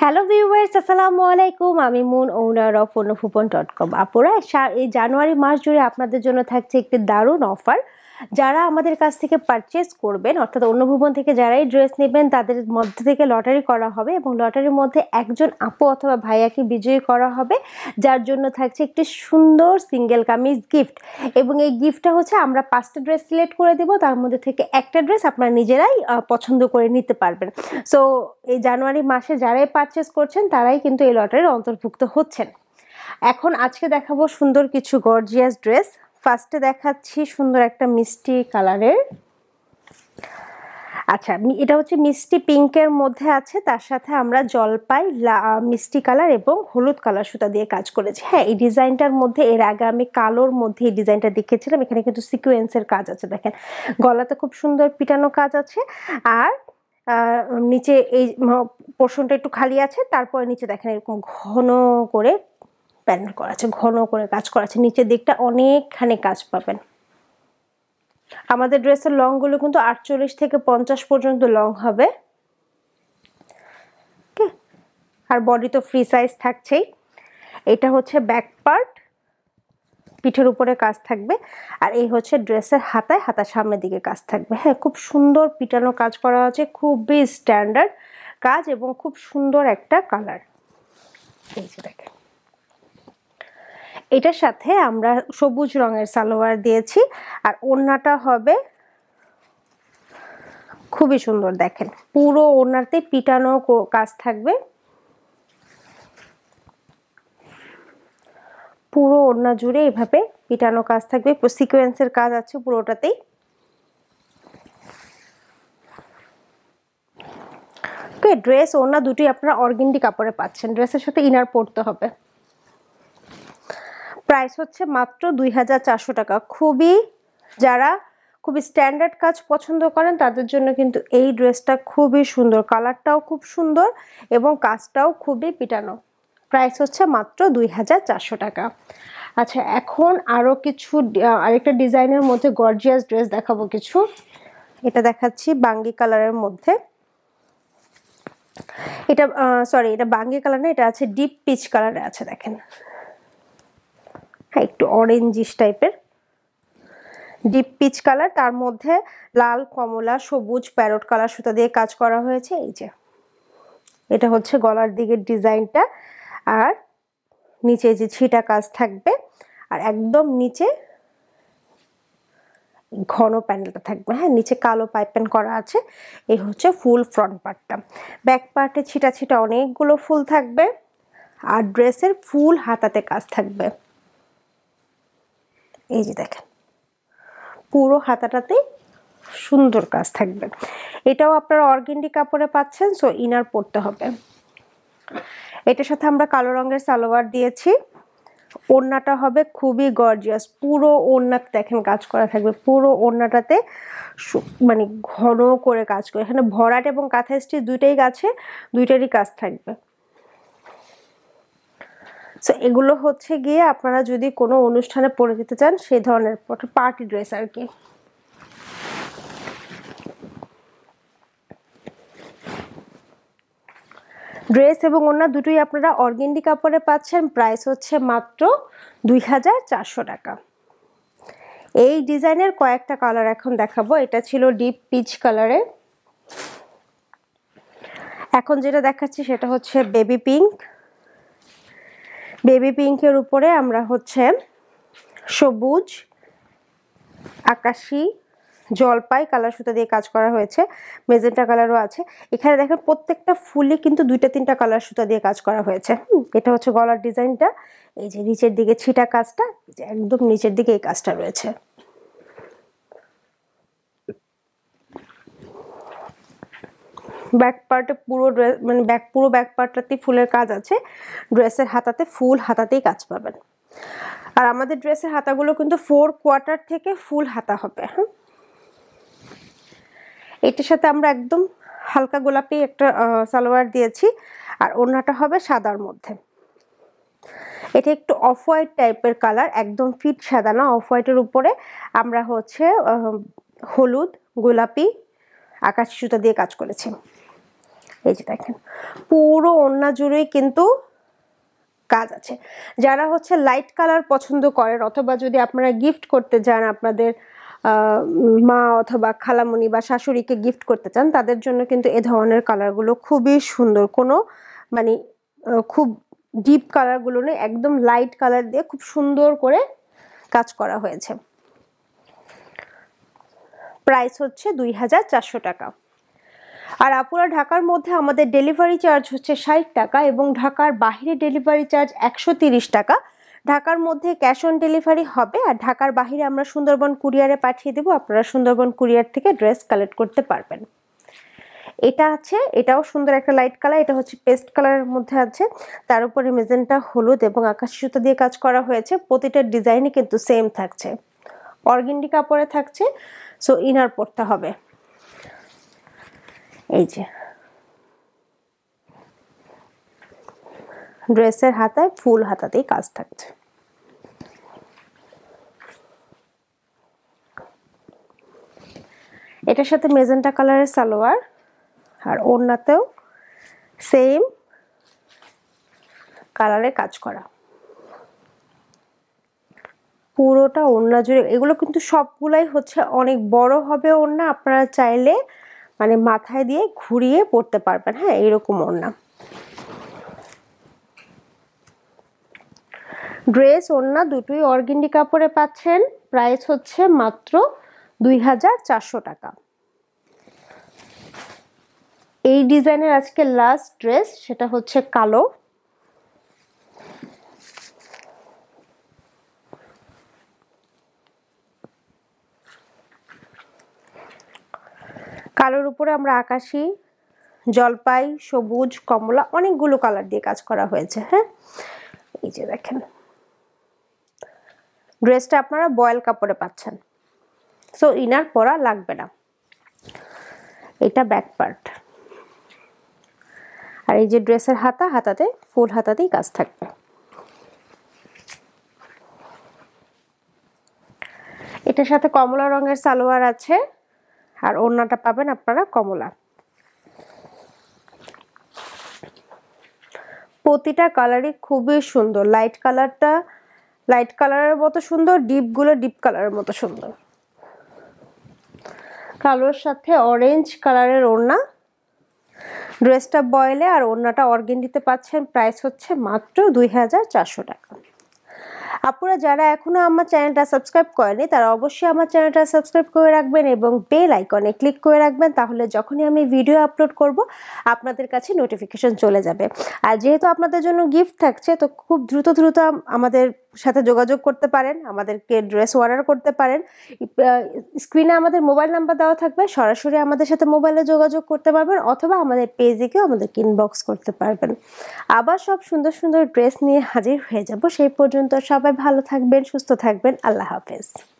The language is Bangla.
হ্যালো ভিউয়ার্স আসসালামু আলাইকুম আমি Mun owner of Fupon dot com আপনারা এই জানুয়ারি মাস জুড়ে আপনাদের জন্য থাকছে একটি দারুণ অফার যারা আমাদের কাছ থেকে পারচেস করবেন অর্থাৎ অন্য ভুবন থেকে যারাই ড্রেস নেবেন তাদের মধ্যে থেকে লটারি করা হবে এবং লটারির মধ্যে একজন আপু অথবা ভাইয়াকে বিজয়ী করা হবে যার জন্য থাকছে একটি সুন্দর সিঙ্গেল কামিজ গিফট এবং এই গিফটটা হচ্ছে আমরা পাঁচটা ড্রেস সিলেক্ট করে দেব তার মধ্যে থেকে একটা ড্রেস আপনারা নিজেরাই পছন্দ করে নিতে পারবেন সো এই জানুয়ারি মাসে যারাই পারচেস করছেন তারাই কিন্তু এই লটারির অন্তর্ভুক্ত হচ্ছেন এখন আজকে দেখাবো সুন্দর কিছু গর্জিয়াস ড্রেস ফার্স্টে দেখাচ্ছি সুন্দর একটা মিষ্টি কালারের আচ্ছা এটা হচ্ছে মিষ্টি পিঙ্কের মধ্যে আছে তার সাথে আমরা জলপাই মিষ্টি কালার এবং হলুদ কালার সুতা দিয়ে কাজ করেছি হ্যাঁ এই ডিজাইনটার মধ্যে এর আগে আমি কালোর মধ্যে এই ডিজাইনটা দেখেছিলাম এখানে কিন্তু সিকুয়েন্সের কাজ আছে দেখেন গলাতে খুব সুন্দর পিটানো কাজ আছে আর নিচে এই পোর্শনটা একটু খালি আছে তারপরে নিচে দেখেন এরকম ঘন করে প্যানেল করা আছে ঘন করে কাজ করা আছে নিচের দিকটা অনেকখানি কাজ পাবেন আমাদের ড্রেসের লংগুলো কিন্তু আটচল্লিশ থেকে পঞ্চাশ পর্যন্ত লং হবে আর বডি তো ফ্রি সাইজ থাকছেই এটা হচ্ছে ব্যাক পার্ট পিঠের উপরে কাজ থাকবে আর এই হচ্ছে ড্রেসের হাতায় হাতা সামনের দিকে কাজ থাকবে হ্যাঁ খুব সুন্দর পিটানো কাজ করা আছে খুবই স্ট্যান্ডার্ড কাজ এবং খুব সুন্দর একটা কালার এই যে দেখেন এটার সাথে আমরা সবুজ রঙের সালোয়ার দিয়েছি আর ওড়নাটা হবে খুবই সুন্দর দেখেন পুরো ওড়নাতে পিটানো কাজ থাকবে পুরো ওড়না জুড়ে এভাবে পিটানো কাজ থাকবে সিকোয়েন্সের কাজ আছে পুরোটাতেই ড্রেস ওড়না দুটি আপনারা অর্গিন্ডি কাপড়ে পাচ্ছেন ড্রেসের সাথে ইনার পরতে হবে প্রাইস হচ্ছে মাত্র দুই টাকা খুবই যারা খুবই স্ট্যান্ডার্ড কাজ পছন্দ করেন তাদের জন্য কিন্তু এই ড্রেসটা খুবই সুন্দর কালারটাও খুব সুন্দর এবং কাজটাও খুবই পিটানো প্রাইস হচ্ছে মাত্র দুই টাকা আচ্ছা এখন আরও কিছু আরেকটা ডিজাইনের মধ্যে গর্জিয়াস ড্রেস দেখাবো কিছু এটা দেখাচ্ছি বাঙ্গি কালারের মধ্যে এটা সরি এটা বাঙ্গি কালার না এটা আছে ডিপ পিচ কালারে আছে দেখেন হ্যাঁ একটু অরেঞ্জিস টাইপের ডিপ পিচ কালার তার মধ্যে লাল কমলা সবুজ প্যারট কালার সুতা দিয়ে কাজ করা হয়েছে এই যে এটা হচ্ছে গলার দিকের ডিজাইনটা আর নিচে যে ছিটা কাজ থাকবে আর একদম নিচে ঘন প্যানেলটা থাকবে হ্যাঁ নিচে কালো পাইপেন করা আছে এই হচ্ছে ফুল ফ্রন্ট পার্টটা ব্যাক পার্টে ছিটা ছিটা অনেকগুলো ফুল থাকবে আর ড্রেসের ফুল হাতাতে কাজ থাকবে এই যে দেখেন পুরো হাতাটাতে সুন্দর কাজ থাকবে এটাও আপনারা অর্গেন্ডি কাপড়ে পাচ্ছেন সো ইনার পরতে হবে এটার সাথে আমরা কালো রঙের সালোয়ার দিয়েছি ওড়নাটা হবে খুবই গর্জিয়াস পুরো ওড়না দেখেন কাজ করা থাকবে পুরো ওড়নাটাতে মানে ঘন করে কাজ করে এখানে ভরাট এবং কাঁথা স্টিচ দুইটাই গাছে দুইটারই কাজ থাকবে সো এগুলো হচ্ছে গিয়ে আপনারা যদি কোনো অনুষ্ঠানে পরে যেতে চান সেই ধরনের পার্টি ড্রেস আর কি ড্রেস এবং অন্য দুটোই আপনারা অর্গেন্ডি কাপড়ে পাচ্ছেন প্রাইস হচ্ছে মাত্র দুই হাজার চারশো টাকা এই ডিজাইনের কয়েকটা কালার এখন দেখাবো এটা ছিল ডিপ পিচ কালারে এখন যেটা দেখাচ্ছি সেটা হচ্ছে বেবি পিঙ্ক বেবি পিঙ্কের উপরে আমরা হচ্ছে সবুজ আকাশি জলপাই কালার সুতা দিয়ে কাজ করা হয়েছে মেজেন্টা কালারও আছে এখানে দেখেন প্রত্যেকটা ফুলই কিন্তু দুইটা তিনটা কালার সুতা দিয়ে কাজ করা হয়েছে এটা হচ্ছে গলার ডিজাইনটা এই যে নিচের দিকে ছিটা কাজটা একদম নিচের দিকে এই কাজটা রয়েছে ব্যাক পার্টে পুরো ড্রেস মানে ব্যাক পুরো ব্যাক পার্টটাতেই ফুলের কাজ আছে ড্রেসের হাতাতে ফুল হাতাতেই কাজ পাবেন আর আমাদের ড্রেসের হাতাগুলো কিন্তু ফোর কোয়ার্টার থেকে ফুল হাতা হবে হ্যাঁ এটার সাথে আমরা একদম হালকা গোলাপি একটা সালোয়ার দিয়েছি আর ওড়নাটা হবে সাদার মধ্যে এটা একটু অফ হোয়াইট টাইপের কালার একদম ফিট সাদা না অফ হোয়াইটের উপরে আমরা হচ্ছে হলুদ গোলাপি আকাশি সুতা দিয়ে কাজ করেছি এই যে দেখেন পুরো ওন্না জুড়েই কিন্তু কাজ আছে যারা হচ্ছে লাইট কালার পছন্দ করেন অথবা যদি আপনারা গিফট করতে যান আপনাদের মা অথবা খালামণি বা শাশুড়িকে গিফট করতে চান তাদের জন্য কিন্তু এ ধরনের কালারগুলো খুবই সুন্দর কোনো মানে খুব ডিপ কালারগুলো নেই একদম লাইট কালার দিয়ে খুব সুন্দর করে কাজ করা হয়েছে প্রাইস হচ্ছে দুই টাকা আর আপুরা ঢাকার মধ্যে আমাদের ডেলিভারি চার্জ হচ্ছে ষাট টাকা এবং ঢাকার বাহিরে ডেলিভারি চার্জ একশো টাকা ঢাকার মধ্যে ক্যাশ অন ডেলিভারি হবে আর ঢাকার বাহিরে আমরা সুন্দরবন কুরিয়ারে পাঠিয়ে দেবো আপনারা সুন্দরবন কুরিয়ার থেকে ড্রেস কালেক্ট করতে পারবেন এটা আছে এটাও সুন্দর একটা লাইট কালার এটা হচ্ছে পেস্ট কালারের মধ্যে আছে তার উপরে মেজেন্টা হলুদ এবং আকাশ সুতো দিয়ে কাজ করা হয়েছে প্রতিটা ডিজাইনই কিন্তু সেম থাকছে অর্গেন্ডি কাপড়ে থাকছে সো ইনার পরতে হবে এই যে ড্রেসের হাতায় ফুল হাতাতেই কাজ থাকছে এটার সাথে মেজেন্টা কালারের সালোয়ার আর ওড়নাতেও সেম কালারে কাজ করা পুরোটা ওড়না জুড়ে এগুলো কিন্তু সবগুলাই হচ্ছে অনেক বড় হবে ওড়না আপনারা চাইলে মানে মাথায় দিয়ে ঘুরিয়ে পড়তে পারবেন হ্যাঁ এরকম ওড়না ড্রেস ওড়না দুটোই অর্গেন্ডি কাপড়ে পাচ্ছেন প্রাইস হচ্ছে মাত্র দুই টাকা এই ডিজাইনের আজকে লাস্ট ড্রেস সেটা হচ্ছে কালো কালোর উপরে আমরা আকাশি জলপাই সবুজ কমলা অনেকগুলো কালার দিয়ে কাজ করা হয়েছে হ্যাঁ এই যে দেখেন ড্রেসটা আপনারা বয়েল কাপড়ে পাচ্ছেন সো ইনার পরা লাগবে না এটা ব্যাক পার্ট আর এই যে ড্রেসের হাতা হাতাতে ফুল হাতাতেই কাজ থাকবে এটার সাথে কমলা রঙের সালোয়ার আছে আর ওড়নাটা পাবেন আপনারা কমলা প্রতিটা কালারই খুবই সুন্দর লাইট কালারটা লাইট কালারের মতো সুন্দর ডিপগুলো ডিপ কালারের মতো সুন্দর কালোর সাথে অরেঞ্জ কালারের ওড়না ড্রেসটা বয়েলে আর ওড়নাটা অর্গেন দিতে পাচ্ছেন প্রাইস হচ্ছে মাত্র দুই টাকা আপনারা যারা এখনও আমার চ্যানেলটা সাবস্ক্রাইব করেনি তারা অবশ্যই আমার চ্যানেলটা সাবস্ক্রাইব করে রাখবেন এবং বেল আইকনে ক্লিক করে রাখবেন তাহলে যখনই আমি ভিডিও আপলোড করব আপনাদের কাছে নোটিফিকেশন চলে যাবে আর যেহেতু আপনাদের জন্য গিফট থাকছে তো খুব দ্রুত দ্রুত আমাদের সাথে যোগাযোগ করতে পারেন আমাদেরকে ড্রেস অর্ডার করতে পারেন স্ক্রিনে আমাদের মোবাইল নাম্বার দেওয়া থাকবে সরাসরি আমাদের সাথে মোবাইলে যোগাযোগ করতে পারবেন অথবা আমাদের গিয়েও আমাদেরকে ইনবক্স করতে পারবেন আবার সব সুন্দর সুন্দর ড্রেস নিয়ে হাজির হয়ে যাব সেই পর্যন্ত সবাই ভালো থাকবেন সুস্থ থাকবেন আল্লাহ হাফেজ